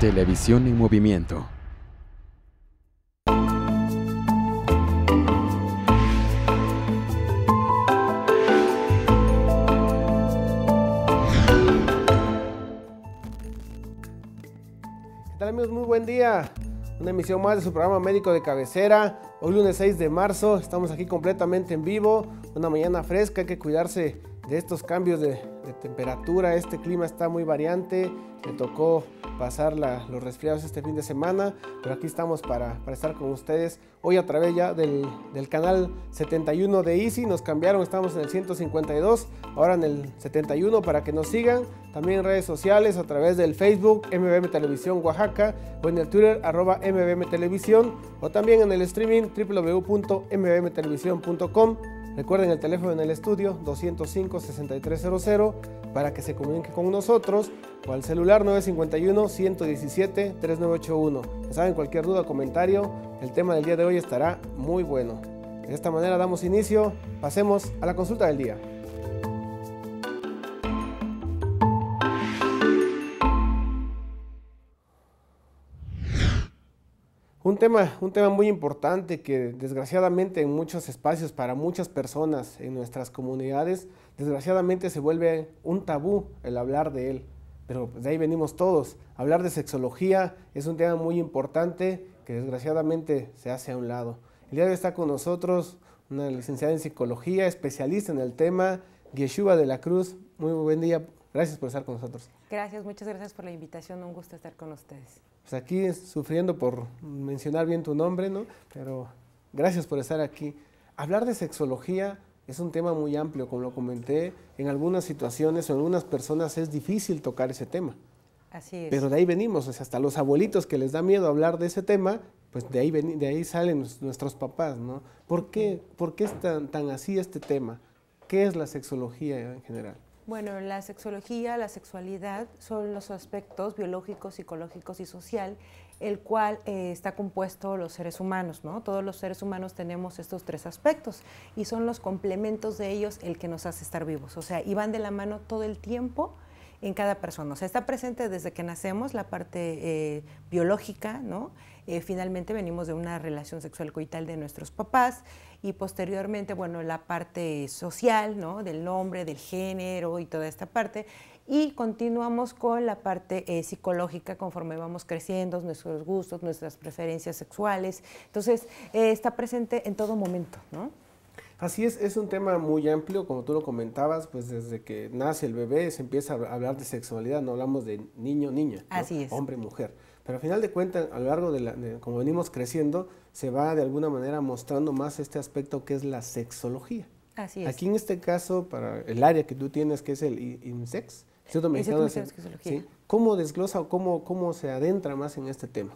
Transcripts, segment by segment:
Televisión en movimiento. ¿Qué tal amigos? Muy buen día. Una emisión más de su programa médico de cabecera. Hoy lunes 6 de marzo. Estamos aquí completamente en vivo una mañana fresca, hay que cuidarse de estos cambios de, temperatura, este clima está muy variante, me tocó pasar los resfriados este fin de semana, pero aquí estamos para, estar con ustedes hoy a través ya del, del, canal 71 de Easy, nos cambiaron, estamos en el 152, ahora en el 71 para que nos sigan, también en redes sociales a través del Facebook MBM Televisión Oaxaca o en el Twitter arroba MBM Televisión o también en el streaming www.mbmtelevisión.com Recuerden el teléfono en el estudio 205-6300 para que se comunique con nosotros o al celular 951-117-3981. Ya saben, cualquier duda o comentario, el tema del día de hoy estará muy bueno. De esta manera damos inicio, pasemos a la consulta del día. un tema muy importante que desgraciadamente en muchos espacios, para muchas personas en nuestras comunidades, desgraciadamente se vuelve un tabú el hablar de él. Pero pues, de ahí venimos todos. Hablar de sexología es un tema muy importante que desgraciadamente se hace a un lado. El día de hoy está con nosotros una licenciada en psicología, especialista en el tema, Yeshua de la Cruz, muy buen día. Gracias por estar con nosotros. Gracias, muchas gracias por la invitación. Un gusto estar con ustedes. Pues aquí sufriendo por mencionar bien tu nombre, ¿no? Pero gracias por estar aquí. Hablar de sexología es un tema muy amplio, como lo comenté. En algunas situaciones o en algunas personas es difícil tocar ese tema. Así es. Pero de ahí venimos, hasta los abuelitos que les da miedo hablar de ese tema, pues de ahí, de ahí salen nuestros papás, ¿no? ¿Por qué, por qué es tan, tan así este tema? ¿Qué es la sexología en general? Bueno, la sexología, la sexualidad son los aspectos biológicos, psicológicos y social, el cual eh, está compuesto los seres humanos, ¿no? Todos los seres humanos tenemos estos tres aspectos y son los complementos de ellos el que nos hace estar vivos. O sea, y van de la mano todo el tiempo en cada persona. O sea, está presente desde que nacemos la parte eh, biológica, ¿no? Eh, finalmente venimos de una relación sexual coital de nuestros papás y posteriormente, bueno, la parte social, ¿no? Del nombre, del género y toda esta parte. Y continuamos con la parte eh, psicológica conforme vamos creciendo, nuestros gustos, nuestras preferencias sexuales. Entonces, está presente en todo momento, ¿no? Así es, es un tema muy amplio, como tú lo comentabas, pues desde que nace el bebé se empieza a hablar de sexualidad, no hablamos de niño, niña, hombre, mujer. Pero al final de cuentas, a lo largo de, la, como venimos creciendo, se va de alguna manera mostrando más este aspecto que es la sexología. Así es. Aquí en este caso, para el área que tú tienes, que es el insex, ¿cómo desglosa o cómo, cómo se adentra más en este tema?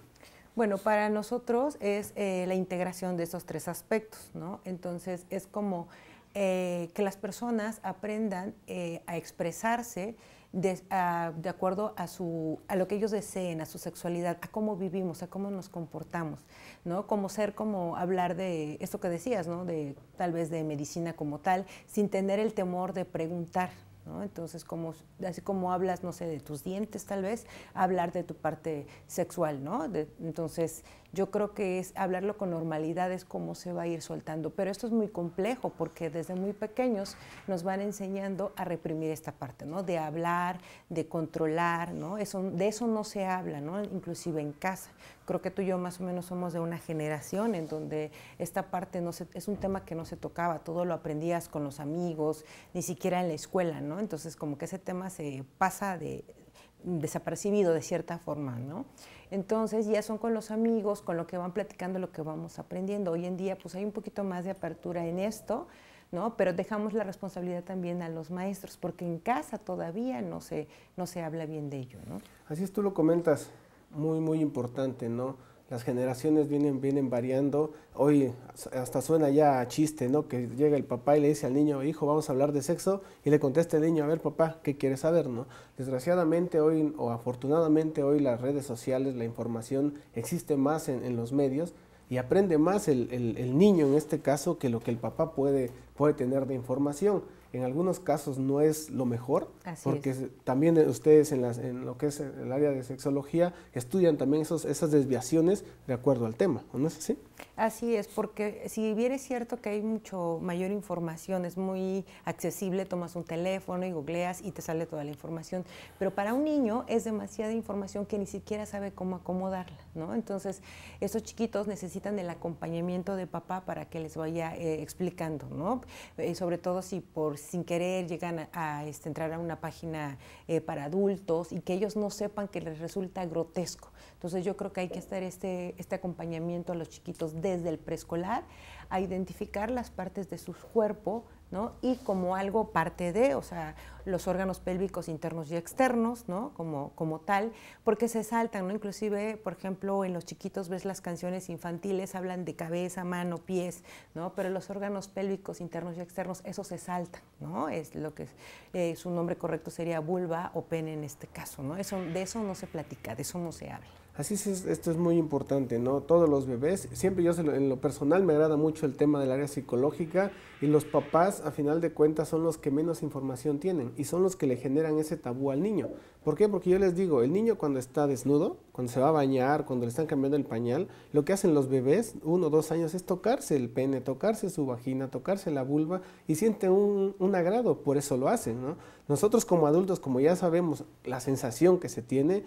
Bueno, para nosotros es eh, la integración de esos tres aspectos, ¿no? Entonces es como eh, que las personas aprendan eh, a expresarse de, de, acuerdo a, su, a lo que ellos deseen, a su sexualidad, a cómo vivimos, a cómo nos comportamos, ¿no? Como ser, como hablar de esto que decías, ¿no? De tal vez de medicina como tal, sin tener el temor de preguntar, entonces, como, así como hablas, no sé, de tus dientes tal vez, hablar de tu parte sexual, ¿no? entonces, yo creo que es hablarlo con normalidad es cómo se va a ir soltando. Pero esto es muy complejo porque desde muy pequeños nos van enseñando a reprimir esta parte, ¿no? De hablar, de controlar, ¿no? Eso, de eso no se habla, ¿no? Inclusive en casa. Creo que tú y yo más o menos somos de una generación en donde esta parte no se, es un tema que no se tocaba, todo lo aprendías con los amigos, ni siquiera en la escuela, ¿no? Entonces como que ese tema se pasa de, desapercibido de cierta forma, ¿no? Entonces ya son con los amigos, con lo que van platicando, lo que vamos aprendiendo. Hoy en día pues hay un poquito más de apertura en esto, ¿no? Pero dejamos la responsabilidad también a los maestros, porque en casa todavía no se, no se habla bien de ello, ¿no? Así es, tú lo comentas, muy, muy importante, ¿no? las generaciones vienen, vienen variando. Hoy hasta suena ya chiste, ¿no? Que llega el papá y le dice al niño, hijo, vamos a hablar de sexo, y le contesta el niño, a ver papá, ¿qué quieres saber, no? Desgraciadamente hoy, o afortunadamente hoy, las redes sociales, la información existe más en, los medios, y aprende más el, niño en este caso que lo que el papá puede, puede tener de información en algunos casos no es lo mejor, porque también ustedes en, en, lo que es el área de sexología estudian también esos, esas desviaciones de acuerdo al tema, ¿no es así? Así es, porque si bien es cierto que hay mucho mayor información, es muy accesible, tomas un teléfono y googleas y te sale toda la información, pero para un niño es demasiada información que ni siquiera sabe cómo acomodarla, ¿no? Entonces, esos chiquitos necesitan el acompañamiento de papá para que les vaya eh, explicando, ¿no? Eh, sobre todo si por sin querer llegan a, este, entrar a una página eh, para adultos y que ellos no sepan que les resulta grotesco. Entonces yo creo que hay que hacer este, este acompañamiento a los chiquitos desde el preescolar, a identificar las partes de sus cuerpos ¿no? Y como algo parte de, o sea, los órganos pélvicos internos y externos, ¿no? Como, como tal, porque se saltan, ¿no? Inclusive, por ejemplo, en los chiquitos ves las canciones infantiles, hablan de cabeza, mano, pies, ¿no? Pero los órganos pélvicos internos y externos, eso se saltan, ¿no? Es lo que eh, su nombre correcto sería vulva o pene en este caso, ¿no? Eso, de eso no se platica, de eso no se habla. Así es, esto es muy importante, ¿no? Todos los bebés, siempre yo en lo personal me agrada mucho el tema del área psicológica y los papás a final de cuentas son los que menos información tienen y son los que le generan ese tabú al niño. ¿Por qué? Porque yo les digo, el niño cuando está desnudo, cuando se va a bañar, cuando le están cambiando el pañal, lo que hacen los bebés, uno o dos años, es tocarse el pene, tocarse su vagina, tocarse la vulva y siente un, un agrado, por eso lo hacen, ¿no? Nosotros como adultos, como ya sabemos la sensación que se tiene,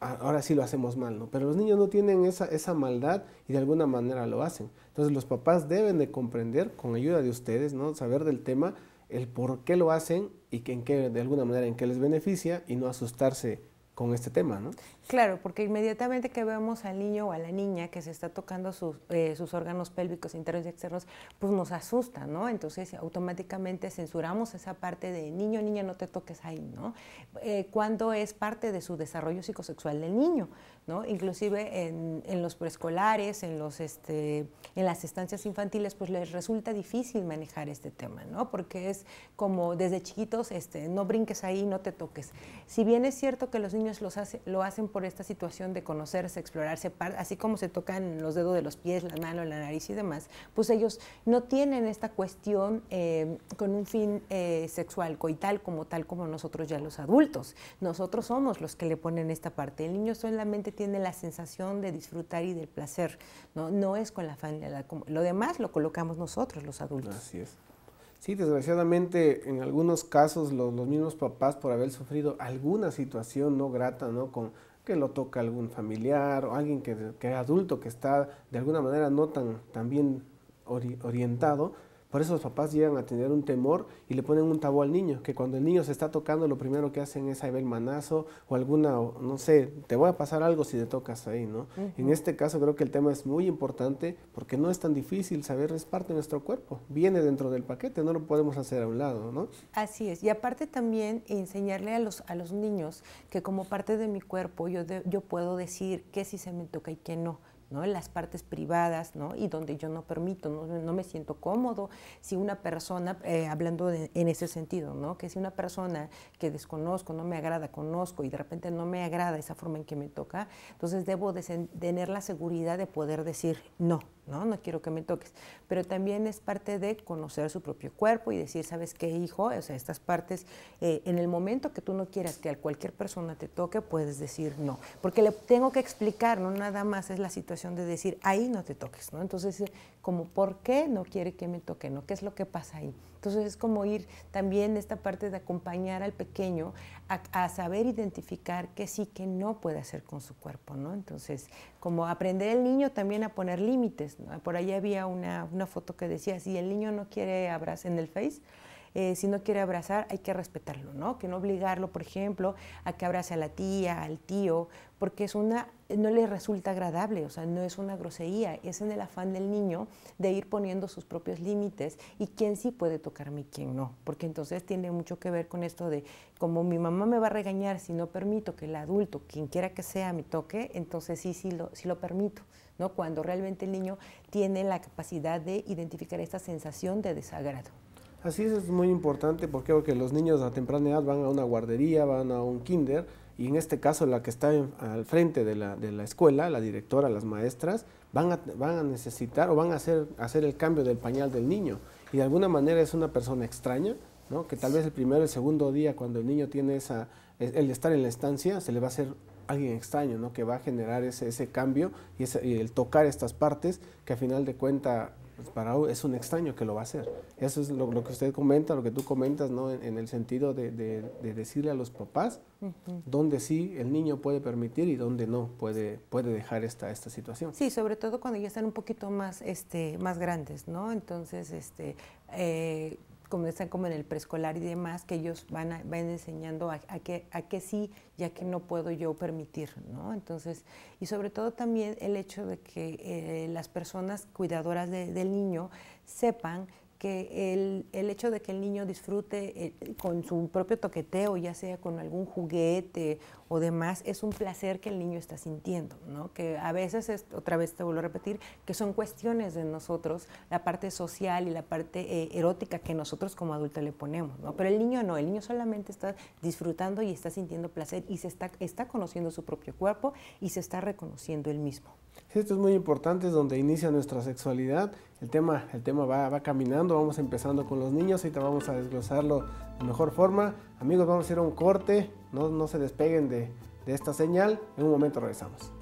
ahora sí lo hacemos mal, ¿no? Pero los niños no tienen esa, esa maldad y de alguna manera lo hacen. Entonces los papás deben de comprender, con ayuda de ustedes, ¿no? Saber del tema, el por qué lo hacen y en qué, de alguna manera en qué les beneficia y no asustarse con este tema, ¿no? Claro, porque inmediatamente que vemos al niño o a la niña que se está tocando eh, sus, órganos pélvicos internos y externos, pues nos asusta, ¿no? Entonces automáticamente censuramos esa parte de niño, niña, no te toques ahí, ¿no? Eh, cuando es parte de su desarrollo psicosexual del niño, ¿no? Inclusive en, los preescolares, en, este, en las estancias infantiles, pues les resulta difícil manejar este tema, ¿no? Porque es como desde chiquitos, este, no brinques ahí, no te toques. Si bien es cierto que los niños lo hacen por esta situación de conocerse, explorarse, así como se tocan los dedos de los pies, la mano, la nariz y demás, pues ellos no tienen esta cuestión eh, con un fin eh, sexual, coital, como tal como nosotros ya los adultos. Nosotros somos los que le ponen esta parte. El niño solamente tiene la sensación de disfrutar y del placer. No, no es con la familia. Lo demás lo colocamos nosotros, los adultos. Así es. Sí, desgraciadamente en algunos casos los, mismos papás por haber sufrido alguna situación no grata, ¿no? Con que lo toca algún familiar o alguien que, que adulto que está de alguna manera no tan, tan bien orientado, por eso los papás llegan a tener un temor y le ponen un tabú al niño, que cuando el niño se está tocando lo primero que hacen es saber el manazo o alguna, no sé, te voy a pasar algo si te tocas ahí, ¿no? En este caso creo que el tema es muy importante porque no es tan difícil, saber es parte de nuestro cuerpo, viene dentro del paquete, no lo podemos hacer a un lado, ¿no? Así es, y aparte también enseñarle a los, a los niños que como parte de mi cuerpo yo, yo puedo decir que si se me toca y que no ¿no? en las partes privadas ¿no? y donde yo no permito, no, me siento cómodo. Si una persona, eh, hablando en ese sentido, ¿no? que si una persona que desconozco, no me agrada, conozco y de repente no me agrada esa forma en que me toca, entonces debo tener la seguridad de poder decir no. ¿no? No quiero que me toques. Pero también es parte de conocer su propio cuerpo y decir, ¿sabes qué, hijo? O sea, estas partes, eh, en el momento que tú no quieras que a cualquier persona te toque, puedes decir no. Porque le tengo que explicar, no nada más es la situación de decir, ahí no te toques, ¿no? Entonces, eh, como, ¿por qué no quiere que me toque, no? ¿Qué es lo que pasa ahí? Entonces, es como ir también esta parte de acompañar al pequeño a, saber identificar qué sí, que no puede hacer con su cuerpo, ¿no? Entonces, como aprender el niño también a poner límites, por ahí había una, una foto que decía, si el niño no quiere abrazar en el Face, eh, si no quiere abrazar, hay que respetarlo, ¿no? Que no obligarlo, por ejemplo, a que abrace a la tía, al tío, porque es una, no le resulta agradable, o sea, no es una grosería, es en el afán del niño de ir poniendo sus propios límites y quién sí puede tocarme y quién no, porque entonces tiene mucho que ver con esto de como mi mamá me va a regañar si no permito que el adulto, quien quiera que sea, me toque, entonces sí, sí lo, sí lo permito. ¿no? cuando realmente el niño tiene la capacidad de identificar esta sensación de desagrado. Así es, es muy importante porque creo los niños a temprana edad van a una guardería, van a un kinder y en este caso la que está al frente de la, escuela, la directora, las maestras, van a, van a necesitar o van a hacer, hacer el cambio del pañal del niño y de alguna manera es una persona extraña, que tal vez el primero, el segundo día cuando el niño tiene esa, el estar en la estancia se le va a hacer alguien extraño, ¿no? Que va a generar ese, cambio y, el tocar estas partes que a final de cuentas, pues, es un extraño que lo va a hacer. Eso es lo, que usted comenta, lo que tú comentas, ¿no? En, el sentido de, decirle a los papás dónde sí el niño puede permitir y dónde no puede, puede dejar esta, esta situación. Sí, sobre todo cuando ya están un poquito más, este, más grandes, ¿no? Entonces, este, eh, como están como en el preescolar y demás, que ellos van, a, van enseñando a, que, a que sí ya que no puedo yo permitir, ¿no? Entonces, y sobre todo también el hecho de que eh, las personas cuidadoras del niño sepan que el, hecho de que el niño disfrute eh, con su propio toqueteo, ya sea con algún juguete o demás, es un placer que el niño está sintiendo, ¿no? Que a veces, otra vez te vuelvo a repetir, que son cuestiones de nosotros, la parte social y la parte eh, erótica que nosotros como adultos le ponemos, ¿no? Pero el niño no, el niño solamente está disfrutando y está sintiendo placer y se está, está conociendo su propio cuerpo y se está reconociendo él mismo. Esto es muy importante, es donde inicia nuestra sexualidad. El tema, el tema va, caminando, vamos empezando con los niños, ahorita vamos a desglosarlo de mejor forma. Amigos, vamos a hacer un corte, no, se despeguen de esta señal, en un momento regresamos.